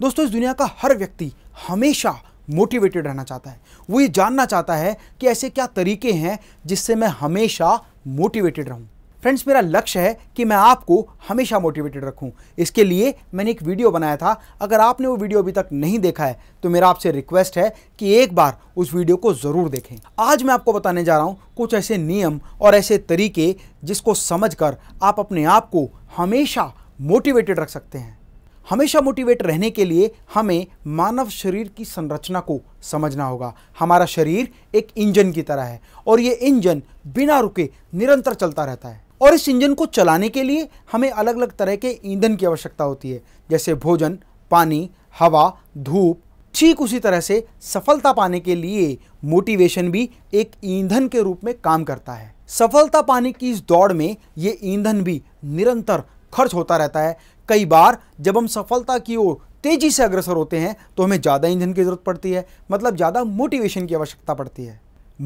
दोस्तों इस दुनिया का हर व्यक्ति हमेशा मोटिवेटेड रहना चाहता है वो ये जानना चाहता है कि ऐसे क्या तरीके हैं जिससे मैं हमेशा मोटिवेटेड रहूं फ्रेंड्स मेरा लक्ष्य है कि मैं आपको हमेशा मोटिवेटेड रखूं इसके लिए मैंने एक वीडियो बनाया था अगर आपने वो वीडियो अभी तक नहीं देखा है तो मेरा आपसे रिक्वेस्ट है कि एक बार उस वीडियो को ज़रूर देखें आज मैं आपको बताने जा रहा हूं कुछ ऐसे नियम और ऐसे तरीके जिसको समझ आप अपने आप को हमेशा मोटिवेटेड रख सकते हैं हमेशा मोटिवेट रहने के लिए हमें मानव शरीर की संरचना को समझना होगा हमारा शरीर एक इंजन की तरह है और ये इंजन बिना रुके निरंतर चलता रहता है और इस इंजन को चलाने के लिए हमें अलग अलग तरह के ईंधन की आवश्यकता होती है जैसे भोजन पानी हवा धूप ठीक उसी तरह से सफलता पाने के लिए मोटिवेशन भी एक ईंधन के रूप में काम करता है सफलता पाने की इस दौड़ में ये ईंधन भी निरंतर खर्च होता रहता है कई बार जब हम सफलता की ओर तेज़ी से अग्रसर होते हैं तो हमें ज़्यादा ईंधन की ज़रूरत पड़ती है मतलब ज़्यादा मोटिवेशन की आवश्यकता पड़ती है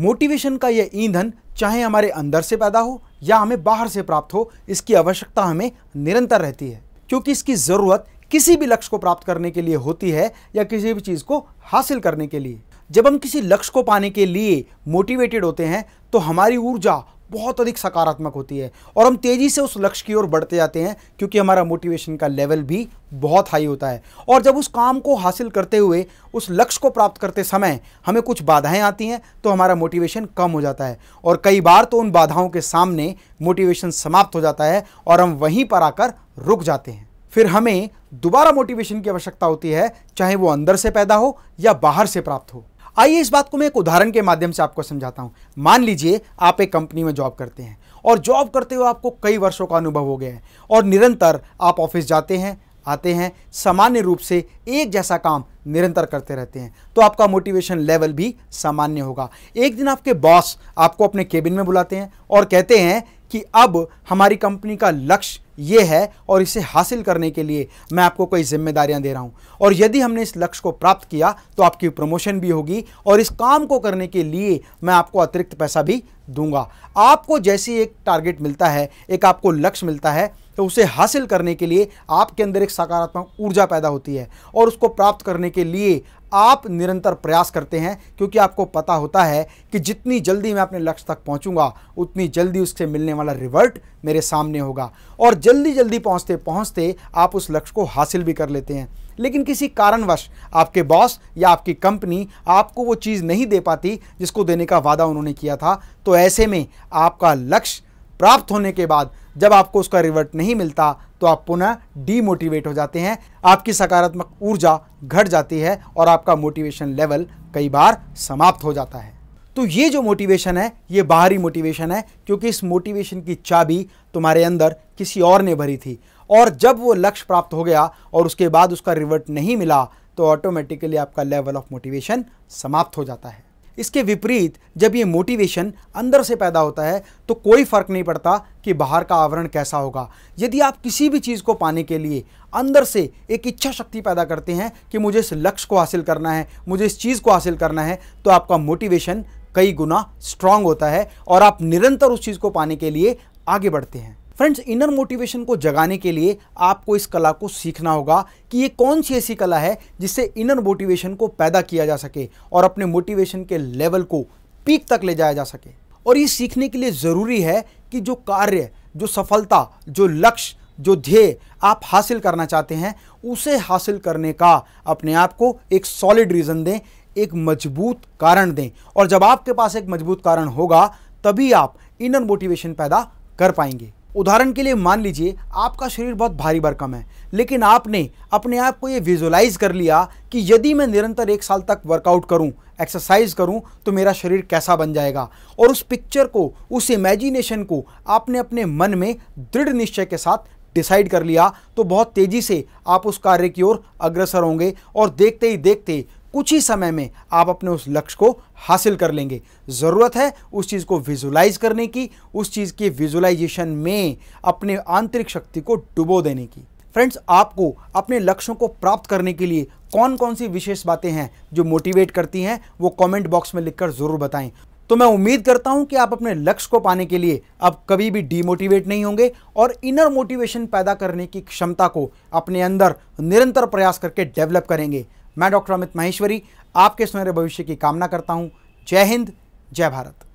मोटिवेशन का यह ईंधन चाहे हमारे अंदर से पैदा हो या हमें बाहर से प्राप्त हो इसकी आवश्यकता हमें निरंतर रहती है क्योंकि इसकी ज़रूरत किसी भी लक्ष्य को प्राप्त करने के लिए होती है या किसी भी चीज़ को हासिल करने के लिए जब हम किसी लक्ष्य को पाने के लिए मोटिवेटेड होते हैं तो हमारी ऊर्जा बहुत अधिक सकारात्मक होती है और हम तेज़ी से उस लक्ष्य की ओर बढ़ते जाते हैं क्योंकि हमारा मोटिवेशन का लेवल भी बहुत हाई होता है और जब उस काम को हासिल करते हुए उस लक्ष्य को प्राप्त करते समय हमें कुछ बाधाएं आती हैं तो हमारा मोटिवेशन कम हो जाता है और कई बार तो उन बाधाओं के सामने मोटिवेशन समाप्त हो जाता है और हम वहीं पर आकर रुक जाते हैं फिर हमें दोबारा मोटिवेशन की आवश्यकता होती है चाहे वो अंदर से पैदा हो या बाहर से प्राप्त हो आइए इस बात को मैं एक उदाहरण के माध्यम से आपको समझाता हूँ मान लीजिए आप एक कंपनी में जॉब करते हैं और जॉब करते हुए आपको कई वर्षों का अनुभव हो गया है और निरंतर आप ऑफिस जाते हैं आते हैं सामान्य रूप से एक जैसा काम निरंतर करते रहते हैं तो आपका मोटिवेशन लेवल भी सामान्य होगा एक दिन आपके बॉस आपको अपने केबिन में बुलाते हैं और कहते हैं कि अब हमारी कंपनी का लक्ष्य ये है और इसे हासिल करने के लिए मैं आपको कोई जिम्मेदारियां दे रहा हूं और यदि हमने इस लक्ष्य को प्राप्त किया तो आपकी प्रमोशन भी होगी और इस काम को करने के लिए मैं आपको अतिरिक्त पैसा भी दूंगा आपको जैसी एक टारगेट मिलता है एक आपको लक्ष्य मिलता है तो उसे हासिल करने के लिए आपके अंदर एक सकारात्मक ऊर्जा पैदा होती है और उसको प्राप्त करने के लिए आप निरंतर प्रयास करते हैं क्योंकि आपको पता होता है कि जितनी जल्दी मैं अपने लक्ष्य तक पहुंचूंगा उतनी जल्दी उससे मिलने वाला रिवर्ट मेरे सामने होगा और जल्दी जल्दी पहुंचते पहुंचते आप उस लक्ष्य को हासिल भी कर लेते हैं लेकिन किसी कारणवश आपके बॉस या आपकी कंपनी आपको वो चीज़ नहीं दे पाती जिसको देने का वादा उन्होंने किया था तो ऐसे में आपका लक्ष्य प्राप्त होने के बाद जब आपको उसका रिवर्ट नहीं मिलता तो आप पुनः डीमोटिवेट हो जाते हैं आपकी सकारात्मक ऊर्जा घट जाती है और आपका मोटिवेशन लेवल कई बार समाप्त हो जाता है तो ये जो मोटिवेशन है ये बाहरी मोटिवेशन है क्योंकि इस मोटिवेशन की चाबी तुम्हारे अंदर किसी और ने भरी थी और जब वो लक्ष्य प्राप्त हो गया और उसके बाद उसका रिवर्ट नहीं मिला तो ऑटोमेटिकली आपका लेवल ऑफ मोटिवेशन समाप्त हो जाता है इसके विपरीत जब ये मोटिवेशन अंदर से पैदा होता है तो कोई फ़र्क नहीं पड़ता कि बाहर का आवरण कैसा होगा यदि आप किसी भी चीज़ को पाने के लिए अंदर से एक इच्छा शक्ति पैदा करते हैं कि मुझे इस लक्ष्य को हासिल करना है मुझे इस चीज़ को हासिल करना है तो आपका मोटिवेशन कई गुना स्ट्रांग होता है और आप निरंतर उस चीज़ को पाने के लिए आगे बढ़ते हैं फ्रेंड्स इनर मोटिवेशन को जगाने के लिए आपको इस कला को सीखना होगा कि ये कौन सी ऐसी कला है जिससे इनर मोटिवेशन को पैदा किया जा सके और अपने मोटिवेशन के लेवल को पीक तक ले जाया जा सके और ये सीखने के लिए ज़रूरी है कि जो कार्य जो सफलता जो लक्ष्य जो ध्येय आप हासिल करना चाहते हैं उसे हासिल करने का अपने आप को एक सॉलिड रीज़न दें एक मजबूत कारण दें और जब आपके पास एक मजबूत कारण होगा तभी आप इनर मोटिवेशन पैदा कर पाएंगे उदाहरण के लिए मान लीजिए आपका शरीर बहुत भारी भरकम है लेकिन आपने अपने आप को ये विजुलाइज कर लिया कि यदि मैं निरंतर एक साल तक वर्कआउट करूं, एक्सरसाइज करूं तो मेरा शरीर कैसा बन जाएगा और उस पिक्चर को उस इमेजिनेशन को आपने अपने मन में दृढ़ निश्चय के साथ डिसाइड कर लिया तो बहुत तेज़ी से आप उस कार्य की ओर अग्रसर होंगे और देखते ही देखते कुछ ही समय में आप अपने उस लक्ष्य को हासिल कर लेंगे ज़रूरत है उस चीज़ को विजुलाइज करने की उस चीज़ के विजुलाइजेशन में अपने आंतरिक शक्ति को डुबो देने की फ्रेंड्स आपको अपने लक्ष्यों को प्राप्त करने के लिए कौन कौन सी विशेष बातें हैं जो मोटिवेट करती हैं वो कमेंट बॉक्स में लिखकर ज़रूर बताएं तो मैं उम्मीद करता हूं कि आप अपने लक्ष्य को पाने के लिए अब कभी भी डीमोटिवेट नहीं होंगे और इनर मोटिवेशन पैदा करने की क्षमता को अपने अंदर निरंतर प्रयास करके डेवलप करेंगे मैं डॉक्टर अमित महेश्वरी आपके सुनहरे भविष्य की कामना करता हूँ जय हिंद जय भारत